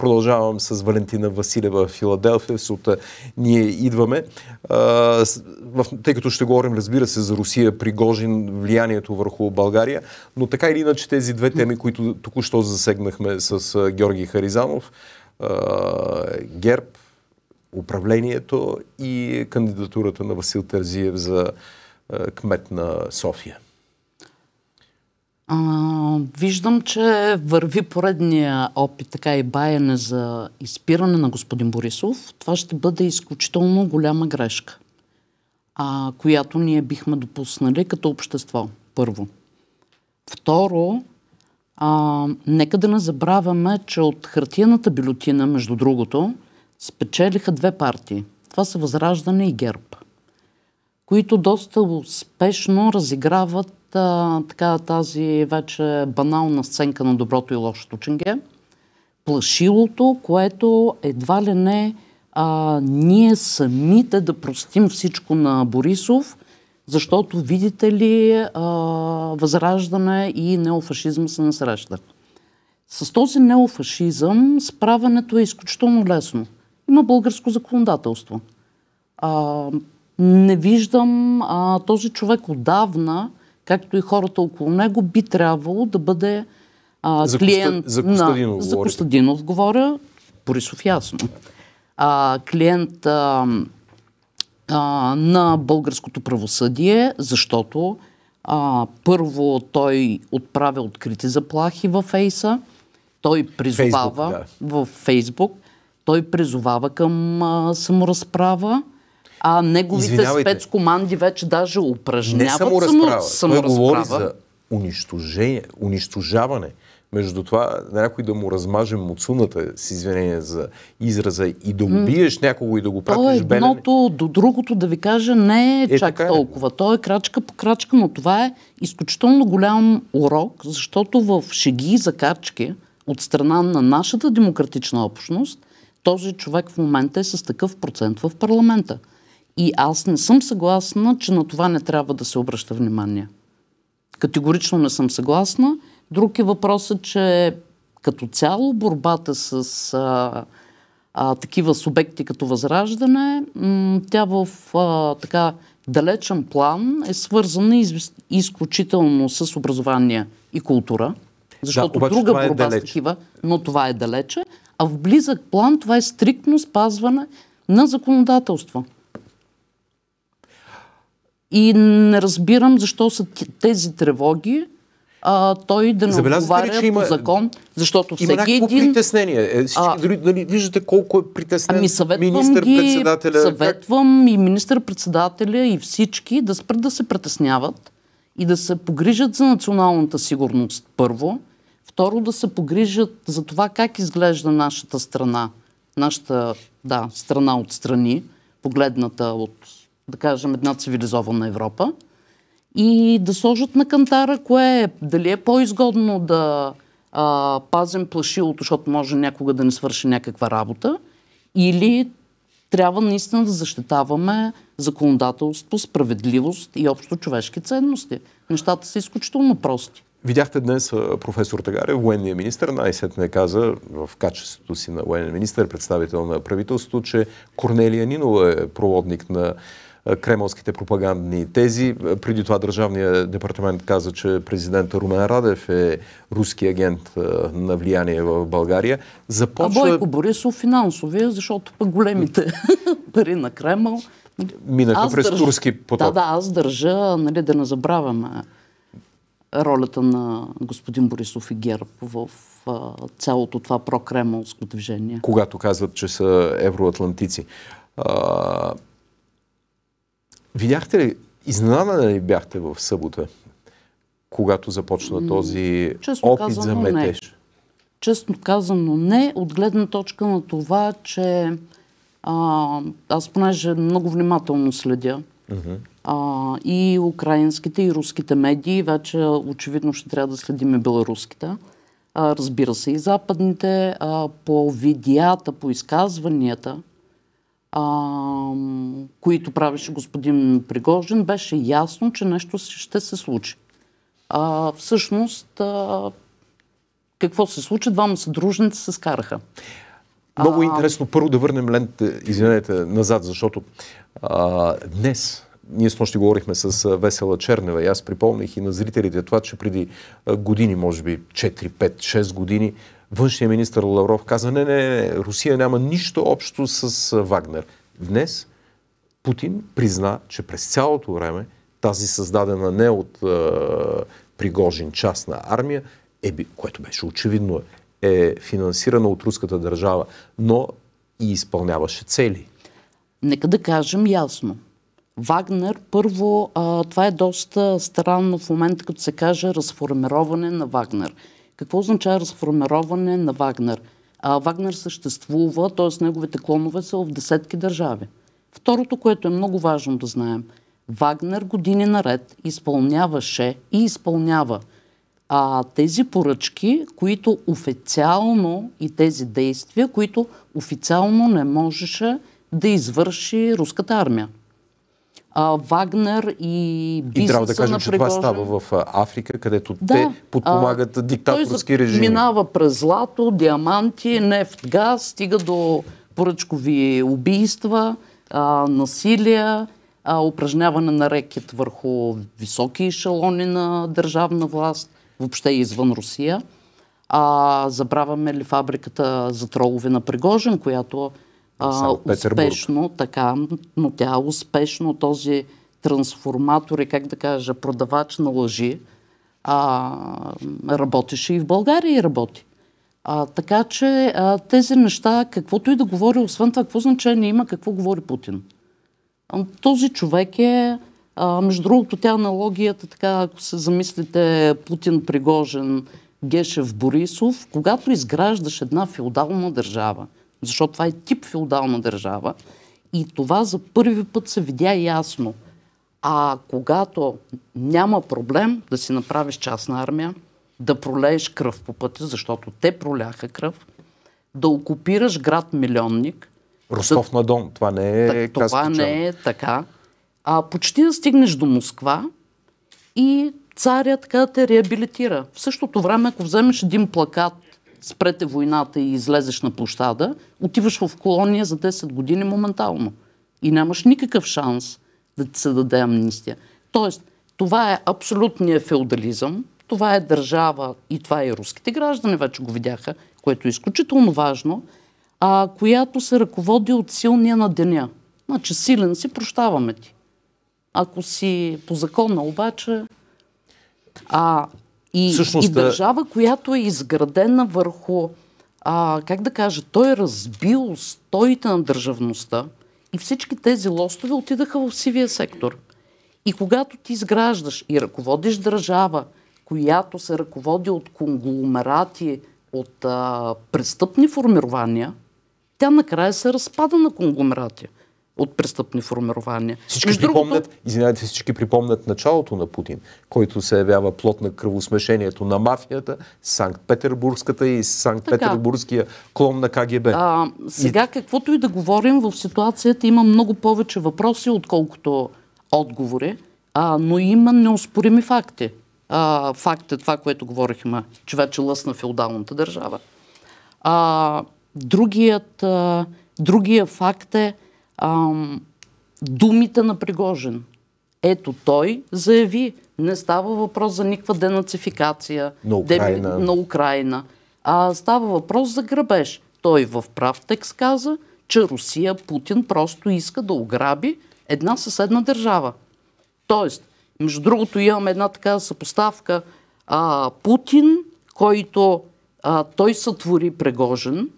Продължавам с Валентина Василева в Филаделфия, от ние идваме. Тъй като ще говорим, разбира се, за Русия, Пригожин, влиянието върху България, но така или иначе тези две теми, които току-що засегнахме с Георги Харизанов, ГЕРБ, управлението и кандидатурата на Васил Терзиев за кмет на София. А, виждам, че върви поредния опит, така и баяне за изпиране на господин Борисов. Това ще бъде изключително голяма грешка, а, която ние бихме допуснали като общество, първо. Второ, а, нека да не забравяме, че от хартияната бюлетина, между другото, спечелиха две партии. Това са Възраждане и ГЕРБ, които доста успешно разиграват а, така, тази вече банална сценка на доброто и лошото ченге, плашилото, което едва ли не а, ние самите да простим всичко на Борисов, защото, видите ли, а, възраждане и неофашизъм се насреща. С този неофашизъм справянето е изключително лесно. Има българско законодателство. А, не виждам а, този човек отдавна както и хората около него, би трябвало да бъде а, за клиент... Коста... За Костадинов, на... за Костадинов говоря, Борисов ясно. А, клиент а, а, на българското правосъдие, защото а, първо той отправя открити заплахи във Фейса, той призовава Фейсбук, да. в Фейсбук, той призовава към а, саморазправа, а неговите Извинявайте. спецкоманди вече даже упражняват само разправа. Само, Той говори за унищожение, унищожаване. Между това, някой да му размаже муцуната, с извинение за израза, и да убиеш mm. някого и да го пратиш То е белене. едното до другото, да ви кажа, не е, е чак е. толкова. Е. То е крачка по крачка, но това е изключително голям урок, защото в шеги и закачки от страна на нашата демократична общност, този човек в момента е с такъв процент в парламента. И аз не съм съгласна, че на това не трябва да се обръща внимание. Категорично не съм съгласна. Друг е въпросът, че като цяло борбата с а, а, такива субекти като възраждане, м- тя в а, така далечен план е свързана из- изключително с образование и култура. Защото да, друга борба е борба далеч. с такива, но това е далече. А в близък план това е стриктно спазване на законодателство. И не разбирам защо са тези тревоги, а, той да не Забелязвате отговаря ли, че има, по закон, защото всеки има един... притеснение. Е, всички, а, дали, дали, виждате колко е притеснен ами министър-председателя. Ги, съветвам как... и министър-председателя и всички да спрат да се притесняват и да се погрижат за националната сигурност първо. Второ, да се погрижат за това как изглежда нашата страна. Нашата, да, страна от страни, погледната от да кажем, една цивилизована Европа и да сложат на кантара кое е, дали е по-изгодно да а, пазим плашилото, защото може някога да не свърши някаква работа, или трябва наистина да защитаваме законодателство, справедливост и общо човешки ценности. Нещата са изключително прости. Видяхте днес професор Тагарев, военния министр, най-сетне е каза в качеството си на военен министр, представител на правителството, че Корнелия Нинова е проводник на кремълските пропагандни тези. Преди това Държавния департамент каза, че президента Румен Радев е руски агент на влияние в България. Започва... А Бойко Борисов финансовия, защото пък големите пари на Кремъл Минаха аз през държа, турски поток. Да, да, аз държа нали, да не забравяме ролята на господин Борисов и Герб в цялото това прокремълско движение. Когато казват, че са евроатлантици. А, Видяхте ли, изненадана ли бяхте в събота, когато започна този Честно опит казано, за метеж? Не. Честно казано не, от гледна точка на това, че а, аз понеже много внимателно следя uh-huh. а, и украинските, и руските медии, вече очевидно ще трябва да следим и беларуските, а, разбира се и западните, а, по видеята, по изказванията, а, които правеше господин Пригожин, беше ясно, че нещо ще се случи. А, всъщност, а, какво се случи? Двама съдружници се скараха. Много а, интересно първо да върнем лентите, извинете, назад, защото а, днес ние с нощи говорихме с Весела Чернева и аз припомних и на зрителите това, че преди години, може би 4, 5, 6 години, Външния министр Лавров каза, не, не, не, Русия няма нищо общо с Вагнер. Днес Путин призна, че през цялото време тази създадена не от е, Пригожин частна армия, е, което беше очевидно, е финансирана от руската държава, но и изпълняваше цели. Нека да кажем ясно. Вагнер, първо, а, това е доста странно в момента, като се каже разформироване на Вагнер. Какво означава разформироване на Вагнер? А, Вагнер съществува, т.е. неговите клонове са в десетки държави. Второто, което е много важно да знаем, Вагнер години наред изпълняваше и изпълнява а, тези поръчки, които официално и тези действия, които официално не можеше да извърши руската армия а, Вагнер и бизнеса И трябва да кажем, че това става в Африка, където да, те подпомагат а, диктаторски той режими. минава през злато, диаманти, нефт, газ, стига до поръчкови убийства, а, насилия, а, упражняване на рекет върху високи ешелони на държавна власт, въобще извън Русия. А, забравяме ли фабриката за тролове на Пригожен, която успешно, така, но тя успешно този трансформатор и, как да кажа, продавач на лъжи, а, работеше и в България и работи. А, така че а, тези неща, каквото и да говори, освен това, какво значение има, какво говори Путин. А, този човек е, а, между другото, тя аналогията, така, ако се замислите, Путин, Пригожен Гешев, Борисов, когато изграждаш една феодална държава, защото това е тип феодална държава. И това за първи път се видя ясно. А когато няма проблем да си направиш частна армия, да пролееш кръв по пътя, защото те проляха кръв, да окупираш град милионник. Ростов на Дон, това не е. Так, това не е така. А почти да стигнеш до Москва и царя така те реабилитира. В същото време, ако вземеш един плакат спрете войната и излезеш на площада, отиваш в колония за 10 години моментално. И нямаш никакъв шанс да ти се даде амнистия. Тоест, това е абсолютния феодализъм, това е държава и това е и руските граждани вече го видяха, което е изключително важно, а, която се ръководи от силния на деня. Значи силен си, прощаваме ти. Ако си по закона обаче, а и, Всъщност, и държава, която е изградена върху, а, как да кажа, той е разбил стоите на държавността и всички тези лостове отидаха в сивия сектор. И когато ти изграждаш и ръководиш държава, която се ръководи от конгломерати, от а, престъпни формирования, тя накрая се разпада на конгломерати от престъпни формирования. Всички Между припомнят, другото... извинявайте, всички припомнят началото на Путин, който се явява плод на кръвосмешението на мафията, Санкт-Петербургската и Санкт-Петербургския клон на КГБ. А, сега, и... каквото и да говорим, в ситуацията има много повече въпроси, отколкото отговори, а, но има неоспорими факти. А, факт е това, което говорихме, че вече лъсна феодалната държава. А, другият, а, другия факт е, Ам, думите на Пригожин. Ето той заяви, не става въпрос за никаква денацификация на Украина, дем, на Украина а става въпрос за грабеж. Той в прав текст каза, че Русия, Путин просто иска да ограби една съседна държава. Тоест, между другото имаме една така съпоставка. А, Путин, който а, той сътвори Прегожен,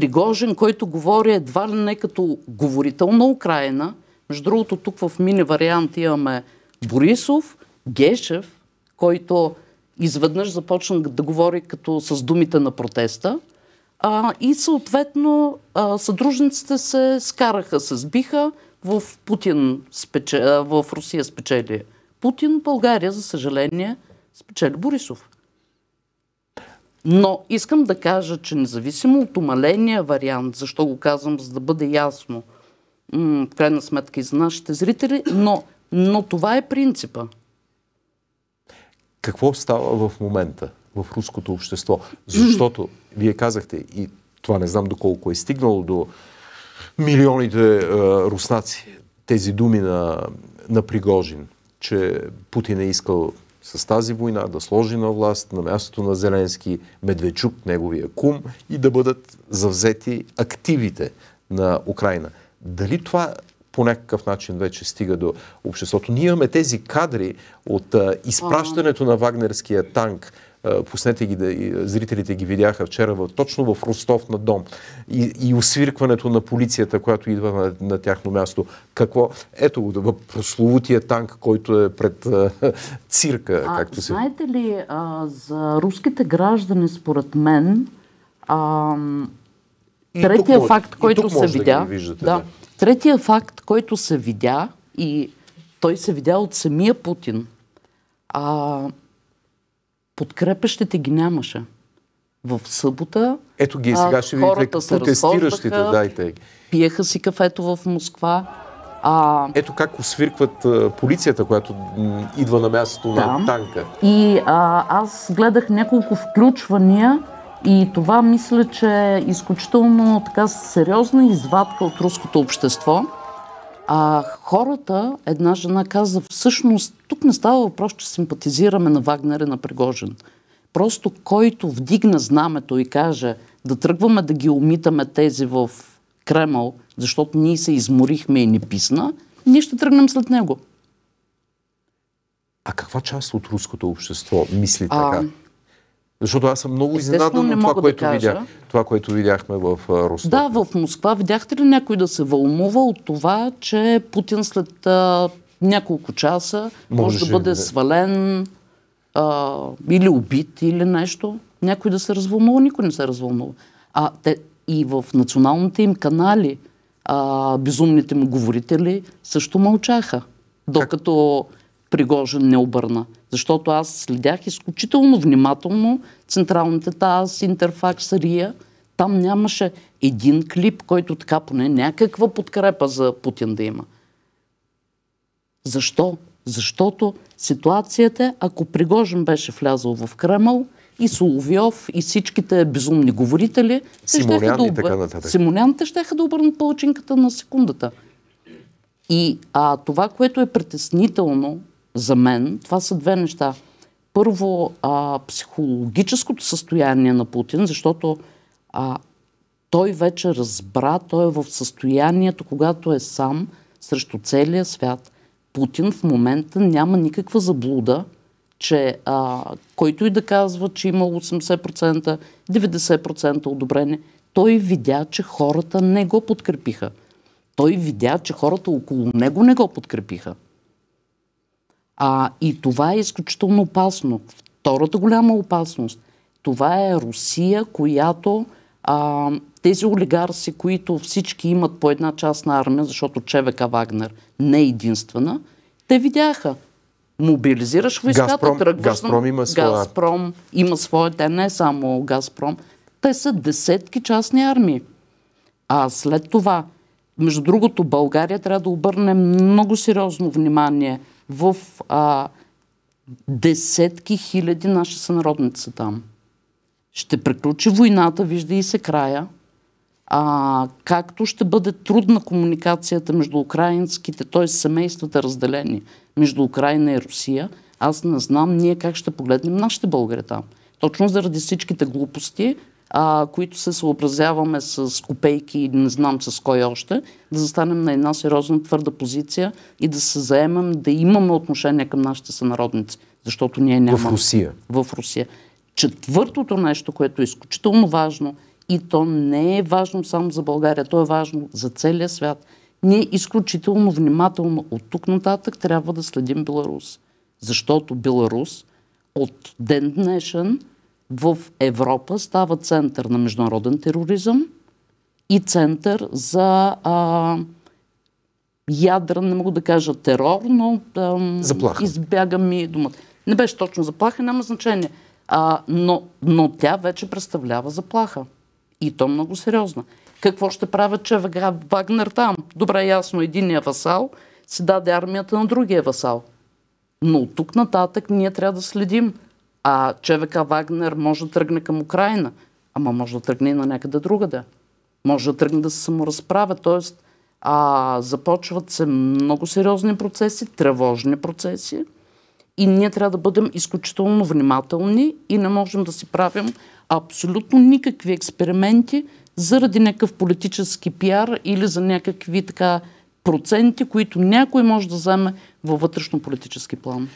Пригожен, който говори едва ли не като говорител на Украина. Между другото, тук в мини вариант имаме Борисов, Гешев, който изведнъж започна да говори като с думите на протеста. А, и съответно а, съдружниците се скараха, се сбиха. В, Путин спече... в Русия спечели Путин, България, за съжаление, спечели Борисов. Но искам да кажа, че независимо от умаления вариант, защо го казвам, за да бъде ясно, в крайна сметка и за нашите зрители, но, но това е принципа. Какво става в момента в руското общество? Защото, вие казахте, и това не знам доколко е стигнало до милионите е, руснаци, тези думи на, на Пригожин, че Путин е искал с тази война да сложи на власт на мястото на Зеленски Медвечук, неговия кум и да бъдат завзети активите на Украина. Дали това по някакъв начин вече стига до обществото? Ние имаме тези кадри от а, изпращането на вагнерския танк пуснете ги, да, зрителите ги видяха вчера в, точно в Ростов на дом и, и освиркването на полицията, която идва на, на тяхно място. Какво? Ето го, прословутия танк, който е пред а, цирка. А, както се... Знаете ли, а, за руските граждани, според мен, а, третия тук, факт, който се видя... Да, виждате, да. Третия факт, който се видя и той се видя от самия Путин. А, подкрепещите ги нямаше. В събота Ето ги, сега ще видите протестиращите, дайте. Пиеха си кафето в Москва. А... Ето как освиркват а, полицията, която м, идва на мястото да. на танка. И а, аз гледах няколко включвания и това мисля, че е изключително така сериозна извадка от руското общество. А хората, една жена каза, всъщност тук не става въпрос, че симпатизираме на Вагнер и на Пригожин. Просто който вдигна знамето и каже да тръгваме да ги умитаме тези в Кремъл, защото ние се изморихме и ни писна, ние ще тръгнем след него. А каква част от руското общество мисли а, така? Защото аз съм много изненадан от това, да което видях, това, което видяхме в Русия. Да, в Москва. Видяхте ли някой да се вълнува от това, че Путин след а, няколко часа може, може да бъде не. свален а, или убит, или нещо? Някой да се развълнува? Никой не се развълнува. А те и в националните им канали а, безумните му говорители също мълчаха, докато как? Пригожин не обърна. Защото аз следях изключително внимателно централните ТАС, Интерфакс, РИА. Там нямаше един клип, който така поне някаква подкрепа за Путин да има. Защо? Защото ситуацията, ако Пригожин беше влязъл в Кремъл, и Соловьов, и всичките безумни говорители. Симонян да объ... Симоняните ще да обърнат полчинката на секундата. И а, това, което е притеснително за мен това са две неща. Първо, а, психологическото състояние на Путин, защото а, той вече разбра, той е в състоянието, когато е сам срещу целия свят. Путин в момента няма никаква заблуда, че а, който и да казва, че има 80%, 90% одобрение, той видя, че хората не го подкрепиха. Той видя, че хората около него не го подкрепиха. А, и това е изключително опасно. Втората голяма опасност, това е Русия, която а, тези олигарси, които всички имат по една частна армия, защото ЧВК Вагнер не е единствена, те видяха. Мобилизираш войската, Газпром, тръгваш Газпром има своя. Газпром има своя, те не е само Газпром. Те са десетки частни армии. А след това, между другото, България трябва да обърне много сериозно внимание – в а, десетки хиляди наши сънародници там. Ще приключи войната, вижда и се края. А, както ще бъде трудна комуникацията между украинските, т.е. семействата разделени между Украина и Русия, аз не знам ние как ще погледнем нашите българи там. Точно заради всичките глупости, а, които се съобразяваме с копейки и не знам с кой още, да застанем на една сериозна твърда позиция и да се заемем, да имаме отношение към нашите сънародници, защото ние нямаме. В Русия. В Русия. Четвъртото нещо, което е изключително важно, и то не е важно само за България, то е важно за целия свят. Ние изключително внимателно от тук нататък трябва да следим Беларус. Защото Беларус от ден днешен в Европа става център на международен тероризъм и център за а, ядра, не мога да кажа терор, но а, избяга ми думата. Не беше точно заплаха, няма значение. А, но, но тя вече представлява заплаха. И то много сериозна. Какво ще правят, че Вагнер там? Добре, ясно, единия васал си даде армията на другия васал. Но от тук нататък ние трябва да следим а ЧВК Вагнер може да тръгне към Украина, ама може да тръгне и на някъде другаде. Може да тръгне да се саморазправя. Тоест, а, започват се много сериозни процеси, тревожни процеси и ние трябва да бъдем изключително внимателни и не можем да си правим абсолютно никакви експерименти заради някакъв политически пиар или за някакви така проценти, които някой може да вземе във вътрешно политически план.